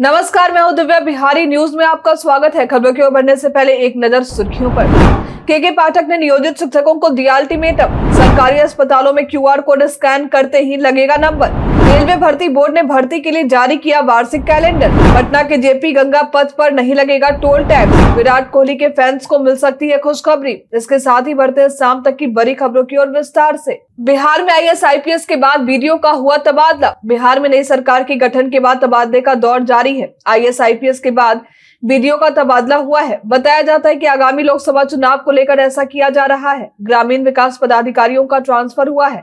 नमस्कार मैं हूं दिव्या बिहारी न्यूज में आपका स्वागत है खबरों की ओर बढ़ने से पहले एक नजर सुर्खियों पर के के पाठक ने नियोजित शिक्षकों को दिया अल्टीमेटम सरकारी अस्पतालों में क्यूआर कोड स्कैन करते ही लगेगा नंबर रेलवे भर्ती बोर्ड ने भर्ती के लिए जारी किया वार्षिक कैलेंडर पटना के जेपी गंगा पथ पर नहीं लगेगा टोल टैक्स विराट कोहली के फैंस को मिल सकती है खुशखबरी इसके साथ ही बढ़ते शाम तक की बड़ी खबरों की ओर विस्तार से बिहार में आई पी एस के बाद बीडीओ का हुआ तबादला बिहार में नई सरकार के गठन के बाद तबादले का दौर जारी है आई एस के बाद वीडियो का तबादला हुआ है बताया जाता है कि आगामी लोकसभा चुनाव को लेकर ऐसा किया जा रहा है ग्रामीण विकास पदाधिकारियों का ट्रांसफर हुआ है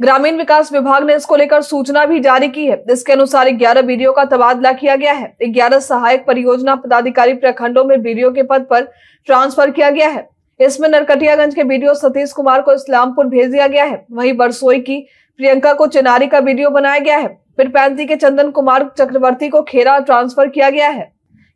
ग्रामीण विकास विभाग ने इसको लेकर सूचना भी जारी की है इसके अनुसार ग्यारह बीडीओ का तबादला किया गया है ग्यारह सहायक परियोजना पदाधिकारी प्रखंडों में बीडीओ के पद पर ट्रांसफर किया गया है इसमें नरकटियागंज के बीडीओ सतीश कुमार को इस्लामपुर भेज दिया गया है वही बरसोई की प्रियंका को चिनारी का बीडीओ बनाया गया है फिर पैंती के चंदन कुमार चक्रवर्ती को खेरा ट्रांसफर किया गया है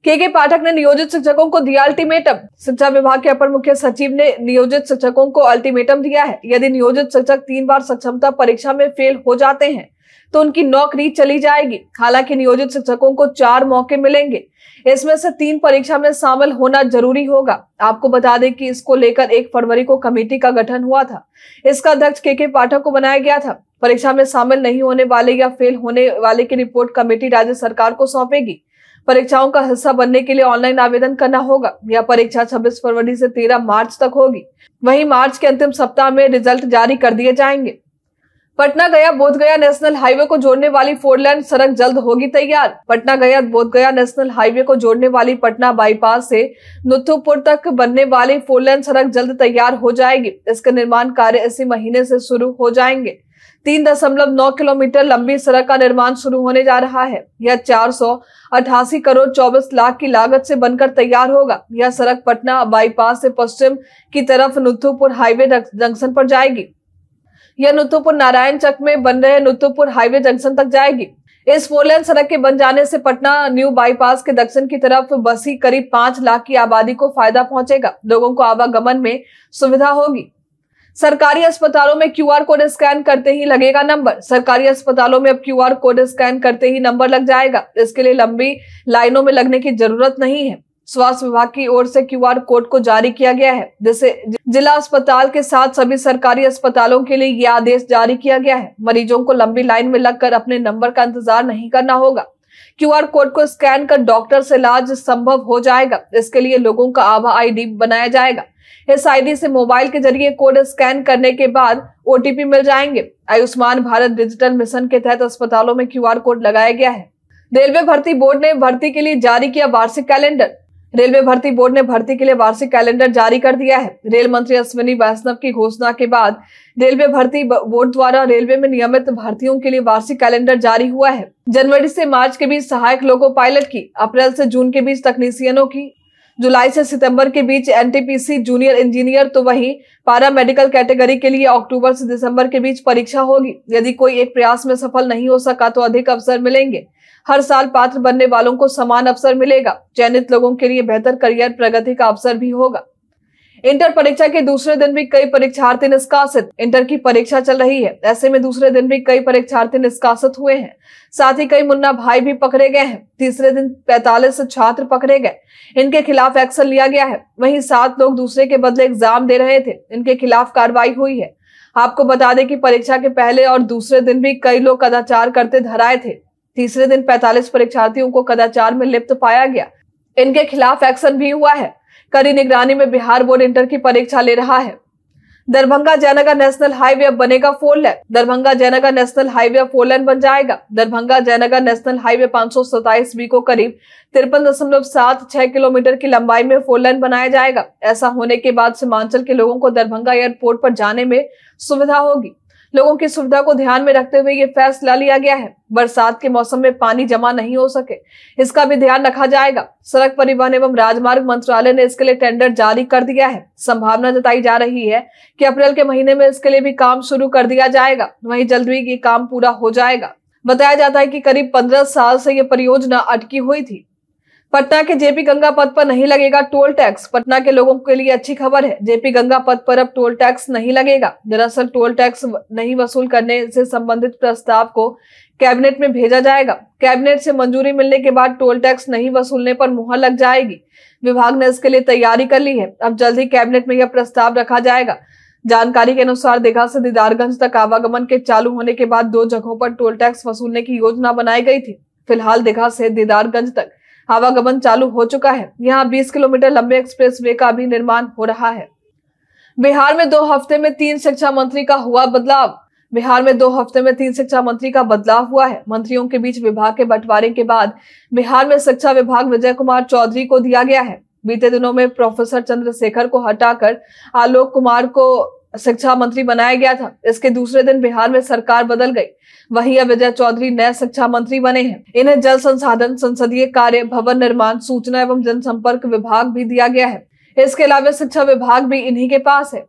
के के पाठक ने नियोजित शिक्षकों को दिया अल्टीमेटम शिक्षा विभाग के अपर मुख्य सचिव ने नियोजित शिक्षकों को अल्टीमेटम दिया है यदि नियोजित शिक्षक तीन बार सक्षमता परीक्षा में फेल हो जाते हैं तो उनकी नौकरी चली जाएगी हालांकि नियोजित शिक्षकों को चार मौके मिलेंगे इसमें से तीन परीक्षा में शामिल होना जरूरी होगा आपको बता दें कि इसको लेकर एक फरवरी को कमेटी का गठन हुआ था इसका अध्यक्ष के के पाठक को बनाया गया था परीक्षा में शामिल नहीं होने वाले या फेल होने वाले की रिपोर्ट कमेटी राज्य सरकार को सौंपेगी परीक्षाओं का हिस्सा बनने के लिए ऑनलाइन आवेदन करना होगा यह परीक्षा 26 फरवरी से 13 मार्च तक होगी वहीं मार्च के अंतिम सप्ताह में रिजल्ट जारी कर दिए जाएंगे पटना गया बोधगया नेशनल हाईवे को जोड़ने वाली फोर लाइन सड़क जल्द होगी तैयार पटना गया बोध गया नेशनल हाईवे को जोड़ने वाली पटना बाईपास से नुथुपुर तक बनने वाली फोर लाइन सड़क जल्द तैयार हो जाएगी इसके निर्माण कार्य इसी महीने से शुरू हो जाएंगे तीन दशमलव नौ किलोमीटर लंबी सड़क का निर्माण शुरू होने जा रहा है यह चार सौ अठासी करोड़ चौबीस लाख की लागत से बनकर तैयार होगा यह सड़क पटना बाईपास से पश्चिम की तरफ नुथुपुर हाईवे जंक्शन पर जाएगी यह नुथुपुर नारायण चक में बन रहे नुथुपुर हाईवे जंक्शन तक जाएगी इस फोरलेन सड़क के बन जाने से पटना न्यू बाईपास के दक्षिण की तरफ बसी करीब पांच लाख की आबादी को फायदा पहुंचेगा लोगों को आवागमन में सुविधा होगी सरकारी अस्पतालों में क्यूआर कोड स्कैन करते ही लगेगा नंबर सरकारी अस्पतालों में अब क्यूआर कोड स्कैन करते ही नंबर लग जाएगा इसके लिए लंबी लाइनों में लगने की जरूरत नहीं है स्वास्थ्य विभाग की ओर से क्यूआर कोड को जारी किया गया है जिसे जिला अस्पताल के साथ सभी सरकारी अस्पतालों के लिए यह आदेश जारी किया गया है मरीजों को लंबी लाइन में लगकर अपने नंबर का इंतजार नहीं करना होगा क्यूआर कोड को स्कैन कर डॉक्टर से इलाज संभव हो जाएगा इसके लिए लोगों का आभा आईडी बनाया जाएगा इस आईडी से मोबाइल के जरिए कोड स्कैन करने के बाद ओटीपी मिल जाएंगे आयुष्मान भारत डिजिटल मिशन के तहत अस्पतालों में क्यूआर कोड लगाया गया है रेलवे भर्ती बोर्ड ने भर्ती के लिए जारी किया वार्षिक कैलेंडर रेलवे भर्ती बोर्ड ने भर्ती के लिए वार्षिक कैलेंडर जारी कर दिया है रेल मंत्री अश्विनी वैष्णव की घोषणा के बाद रेलवे भर्ती बोर्ड द्वारा रेलवे में नियमित भर्तियों के लिए वार्षिक कैलेंडर जारी हुआ है जनवरी से मार्च के बीच सहायक लोको पायलट की अप्रैल से जून के बीच तकनीशियनों की जुलाई से सितंबर के बीच एनटीपीसी जूनियर इंजीनियर तो वहीं पारा मेडिकल कैटेगरी के लिए अक्टूबर से दिसंबर के बीच परीक्षा होगी यदि कोई एक प्रयास में सफल नहीं हो सका तो अधिक अवसर मिलेंगे हर साल पात्र बनने वालों को समान अवसर मिलेगा चयनित लोगों के लिए बेहतर करियर प्रगति का अवसर भी होगा इंटर परीक्षा के दूसरे दिन भी कई परीक्षार्थी निष्कासित इंटर की परीक्षा चल रही है ऐसे में दूसरे दिन भी कई परीक्षार्थी निष्कासित हुए हैं साथ ही कई मुन्ना भाई भी पकड़े गए हैं तीसरे दिन पैतालीस छात्र पकड़े गए इनके खिलाफ एक्शन लिया गया है वहीं सात लोग दूसरे के बदले एग्जाम दे रहे थे इनके खिलाफ कार्रवाई हुई है आपको बता दें कि परीक्षा के पहले और दूसरे दिन भी कई लोग कदाचार करते धराए थे तीसरे दिन 45 परीक्षार्थियों को कदाचार में लिप्त पाया गया इनके खिलाफ एक्शन भी हुआ है कड़ी निगरानी में बिहार बोर्ड इंटर की परीक्षा ले रहा है दरभंगा जयनगर नेशनल हाईवे अब बनेगा four lane Darbhanga Jaynagar national highway अब फोर लेन बन जाएगा दरभंगा जयनगर नेशनल हाईवे सताइस बी को करीब तिरपन दशमलव सात छह किलोमीटर की लंबाई में फोर लेन बनाया जाएगा ऐसा होने के बाद सीमांचल के लोगों को दरभंगा एयरपोर्ट पर जाने में सुविधा होगी लोगों की सुविधा को ध्यान में रखते हुए ये फैसला लिया गया है बरसात के मौसम में पानी जमा नहीं हो सके इसका भी ध्यान रखा जाएगा सड़क परिवहन एवं राजमार्ग मंत्रालय ने इसके लिए टेंडर जारी कर दिया है संभावना जताई जा रही है कि अप्रैल के महीने में इसके लिए भी काम शुरू कर दिया जाएगा वही जल्द ही ये काम पूरा हो जाएगा बताया जाता है कि करीब पंद्रह साल से ये परियोजना अटकी हुई थी पटना के जेपी गंगा पथ पर नहीं लगेगा टोल टैक्स पटना के लोगों के लिए अच्छी खबर है जेपी गंगा पथ पर अब टोल टैक्स नहीं लगेगा दरअसल टोल टैक्स नहीं वसूल करने से संबंधित प्रस्ताव को कैबिनेट में भेजा जाएगा कैबिनेट से मंजूरी मिलने के बाद टोल टैक्स नहीं वसूलने पर मुहर लग जाएगी विभाग ने इसके लिए तैयारी कर ली है अब जल्द ही कैबिनेट में यह प्रस्ताव रखा जाएगा जानकारी के अनुसार दीघा से दीदारगंज तक आवागमन के चालू होने के बाद दो जगहों पर टोल टैक्स वसूलने की योजना बनाई गई थी फिलहाल दीघा से दीदारगंज तक आवागमन चालू हो चुका है यहाँ बीस किलोमीटर लंबे एक्सप्रेसवे का भी निर्माण हो रहा है बिहार में दो हफ्ते में तीन शिक्षा मंत्री का हुआ बदलाव बिहार में दो हफ्ते में तीन शिक्षा मंत्री का बदलाव हुआ है मंत्रियों के बीच विभाग के बंटवारे के बाद बिहार में शिक्षा विभाग विजय कुमार चौधरी को दिया गया है बीते दिनों में प्रोफेसर चंद्रशेखर को हटाकर आलोक कुमार को शिक्षा मंत्री बनाया गया था इसके दूसरे दिन बिहार में सरकार बदल गई वही अब विजय चौधरी नए शिक्षा मंत्री बने हैं इन्हें जल संसाधन संसदीय कार्य भवन निर्माण सूचना एवं जनसंपर्क विभाग भी दिया गया है इसके अलावा शिक्षा विभाग भी इन्हीं के पास है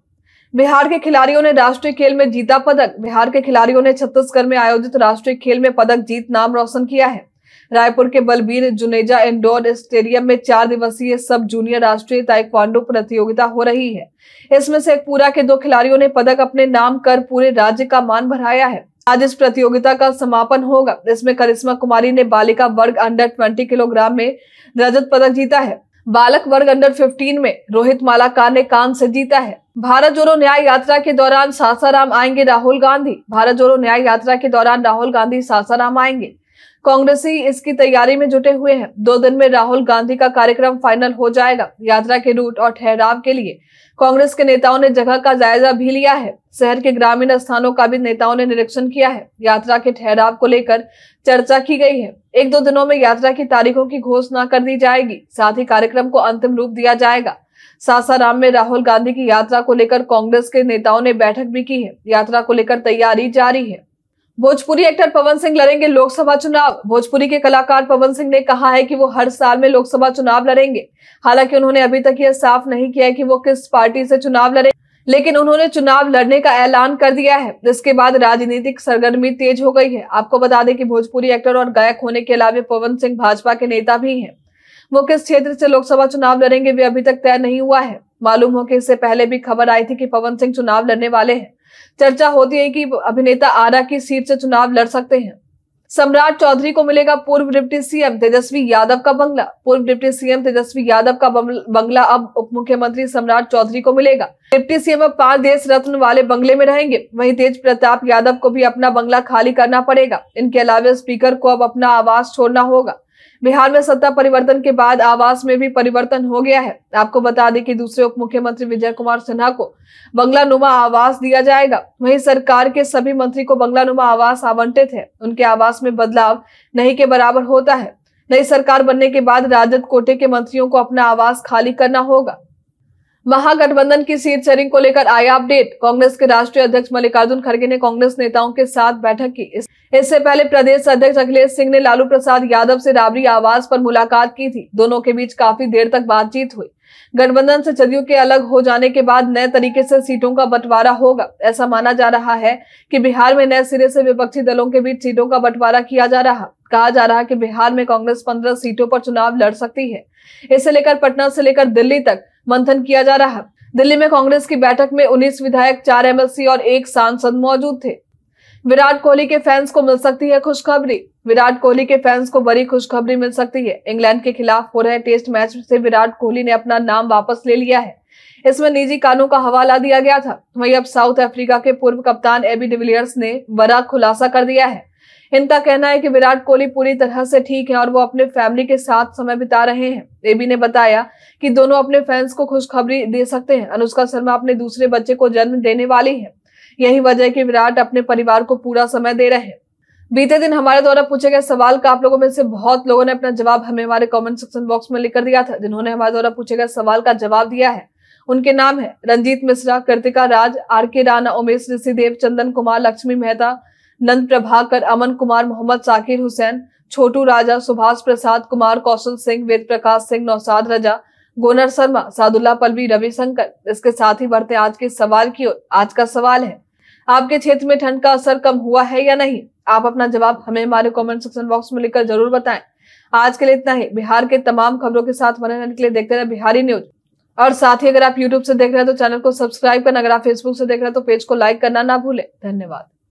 बिहार के खिलाड़ियों ने राष्ट्रीय खेल में जीता पदक बिहार के खिलाड़ियों ने छत्तीसगढ़ में आयोजित राष्ट्रीय खेल में पदक जीत नाम रोशन किया है रायपुर के बलबीर जुनेजा इंडोर स्टेडियम में चार दिवसीय सब जूनियर राष्ट्रीय ताइक्वांडो प्रतियोगिता हो रही है इसमें से पूरा के दो खिलाड़ियों ने पदक अपने नाम कर पूरे राज्य का मान बढ़ाया है आज इस प्रतियोगिता का समापन होगा इसमें करिश्मा कुमारी ने बालिका वर्ग अंडर 20 किलोग्राम में रजत पदक जीता है बालक वर्ग अंडर 15 में रोहित मालाकार ने कांस्य जीता है भारत जोड़ो न्याय यात्रा के दौरान सासाराम आएंगे राहुल गांधी भारत जोड़ो न्याय यात्रा के दौरान राहुल गांधी सासाराम आएंगे कांग्रेसी इसकी तैयारी में जुटे हुए हैं दो दिन में राहुल गांधी का कार्यक्रम फाइनल हो जाएगा यात्रा के रूट और ठहराव के लिए कांग्रेस के नेताओं ने जगह का जायजा भी लिया है शहर के ग्रामीण स्थानों का भी नेताओं ने निरीक्षण किया है यात्रा के ठहराव को लेकर चर्चा की गई है एक दो दिनों में यात्रा की तारीखों की घोषणा कर दी जाएगी साथ ही कार्यक्रम को अंतिम रूप दिया जाएगा सासाराम में राहुल गांधी की यात्रा को लेकर कांग्रेस के नेताओं ने बैठक भी की है यात्रा को लेकर तैयारी जारी है भोजपुरी एक्टर पवन सिंह लड़ेंगे लोकसभा चुनाव भोजपुरी के कलाकार पवन सिंह ने कहा है कि वो हर साल में लोकसभा चुनाव लड़ेंगे हालांकि उन्होंने अभी तक यह साफ नहीं किया है कि वो किस पार्टी से चुनाव लड़े लेकिन उन्होंने चुनाव लड़ने का ऐलान कर दिया है जिसके बाद राजनीतिक सरगर्मी तेज हो गई है आपको बता दें कि भोजपुरी एक्टर और गायक होने के अलावा पवन सिंह भाजपा के नेता भी हैं वो किस क्षेत्र से लोकसभा चुनाव लड़ेंगे वे अभी तक तय नहीं हुआ है मालूम हो कि इससे पहले भी खबर आई थी कि पवन सिंह चुनाव लड़ने वाले हैं चर्चा होती है कि अभिनेता आरा की सीट से चुनाव लड़ सकते हैं सम्राट चौधरी को मिलेगा पूर्व डिप्टी सीएम तेजस्वी यादव का बंगला पूर्व डिप्टी सीएम तेजस्वी यादव का बंगला अब उप मुख्यमंत्री सम्राट चौधरी को मिलेगा डिप्टी सीएम अब पांच देश रत्न वाले बंगले में रहेंगे वहीं तेज प्रताप यादव को भी अपना बंगला खाली करना पड़ेगा इनके अलावा स्पीकर को अब अपना आवास छोड़ना होगा बिहार में सत्ता परिवर्तन के बाद आवास में भी परिवर्तन हो गया है आपको बता दें कि दूसरे उप मुख्यमंत्री विजय कुमार सिन्हा को बंगला नुमा आवास दिया जाएगा वहीं सरकार के सभी मंत्री को बंगला नुमा आवास आवंटित है उनके आवास में बदलाव नहीं के बराबर होता है नई सरकार बनने के बाद राजद कोटे के मंत्रियों को अपना आवास खाली करना होगा महागठबंधन की सीट शेयरिंग को लेकर आया अपडेट कांग्रेस के राष्ट्रीय अध्यक्ष मल्लिकार्जुन खड़गे ने कांग्रेस नेताओं के साथ बैठक की इससे पहले प्रदेश अध्यक्ष अखिलेश सिंह ने लालू प्रसाद यादव से राबड़ी आवास पर मुलाकात की थी दोनों के बीच काफी देर तक बातचीत हुई गठबंधन से जदयू के अलग हो जाने के बाद नए तरीके से सीटों का बंटवारा होगा ऐसा माना जा रहा है कि बिहार में नए सिरे से विपक्षी दलों के बीच सीटों का बंटवारा किया जा रहा कहा जा रहा है कि बिहार में कांग्रेस पंद्रह सीटों पर चुनाव लड़ सकती है इसे लेकर पटना से लेकर दिल्ली तक मंथन किया जा रहा है दिल्ली में कांग्रेस की बैठक में उन्नीस विधायक चार एमएलसी और एक सांसद मौजूद थे विराट कोहली के फैंस को मिल सकती है खुशखबरी विराट कोहली के फैंस को बड़ी खुशखबरी मिल सकती है इंग्लैंड के खिलाफ हो रहे टेस्ट मैच से विराट कोहली ने अपना नाम वापस ले लिया है इसमें निजी कानों का हवाला दिया गया था वहीं अब साउथ अफ्रीका के पूर्व कप्तान एबी डिविलियर्स ने बड़ा खुलासा कर दिया है इनका कहना है कि विराट कोहली पूरी तरह से ठीक है और वो अपने फैमिली के साथ समय बिता रहे हैं एबी ने बताया कि दोनों अपने फैंस को खुशखबरी दे सकते हैं अनुष्का शर्मा अपने दूसरे बच्चे को जन्म देने वाली है यही वजह है कि विराट अपने परिवार को पूरा समय दे रहे हैं बीते दिन हमारे द्वारा पूछे गए सवाल का आप लोगों में से बहुत लोगों ने अपना जवाब हमें हमारे कमेंट सेक्शन बॉक्स में लिखकर दिया था जिन्होंने हमारे द्वारा पूछे गए सवाल का जवाब दिया है उनके नाम है रंजीत मिश्रा कृतिका राज आर के राणा उमेश ऋषि देव चंदन कुमार लक्ष्मी मेहता नंद प्रभाकर अमन कुमार मोहम्मद साकिर हुसैन छोटू राजा सुभाष प्रसाद कुमार कौशल सिंह वेद प्रकाश सिंह नौसाद रजा गोनर शर्मा सादुल्ला पलवी रविशंकर इसके साथ ही बढ़ते आज के सवाल की ओर आज का सवाल है आपके क्षेत्र में ठंड का असर कम हुआ है या नहीं आप अपना जवाब हमें हमारे कमेंट सेक्शन बॉक्स में लिखकर जरूर बताएं आज के लिए इतना ही बिहार के तमाम खबरों के साथ बने रहने के लिए देखते रहे बिहारी न्यूज और साथ ही अगर आप यूट्यूब से देख रहे हैं तो चैनल को सब्सक्राइब करना अगर आप फेसबुक से देख रहे हैं तो पेज को लाइक करना ना भूलें धन्यवाद